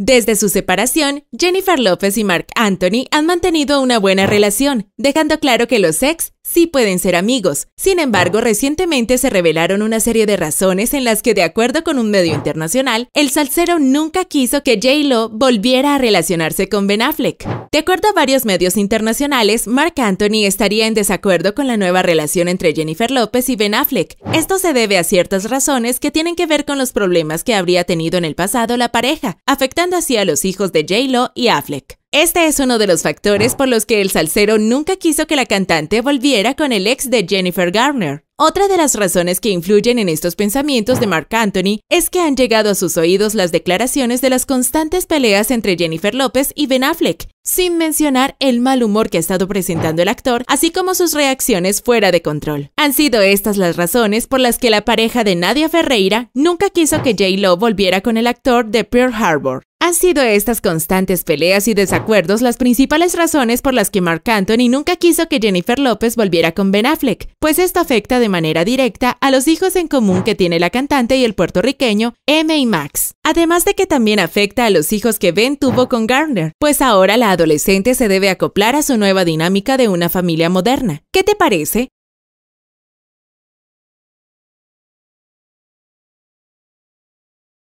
Desde su separación, Jennifer Lopez y Mark Anthony han mantenido una buena ah. relación, dejando claro que los ex sí pueden ser amigos. Sin embargo, ah. recientemente se revelaron una serie de razones en las que, de acuerdo con un medio ah. internacional, el salsero nunca quiso que j volviera a relacionarse con Ben Affleck. De acuerdo a varios medios internacionales, Mark Anthony estaría en desacuerdo con la nueva relación entre Jennifer López y Ben Affleck. Esto se debe a ciertas razones que tienen que ver con los problemas que habría tenido en el pasado la pareja, afectando así a los hijos de J-Lo y Affleck. Este es uno de los factores por los que el salsero nunca quiso que la cantante volviera con el ex de Jennifer Garner. Otra de las razones que influyen en estos pensamientos de Mark Anthony es que han llegado a sus oídos las declaraciones de las constantes peleas entre Jennifer López y Ben Affleck, sin mencionar el mal humor que ha estado presentando el actor, así como sus reacciones fuera de control. Han sido estas las razones por las que la pareja de Nadia Ferreira nunca quiso que J-Lo volviera con el actor de Pearl Harbor. Han sido estas constantes peleas y desacuerdos las principales razones por las que Mark Anthony nunca quiso que Jennifer López volviera con Ben Affleck, pues esto afecta de manera directa a los hijos en común que tiene la cantante y el puertorriqueño M y Max. Además de que también afecta a los hijos que Ben tuvo con Garner, pues ahora la adolescente se debe acoplar a su nueva dinámica de una familia moderna. ¿Qué te parece?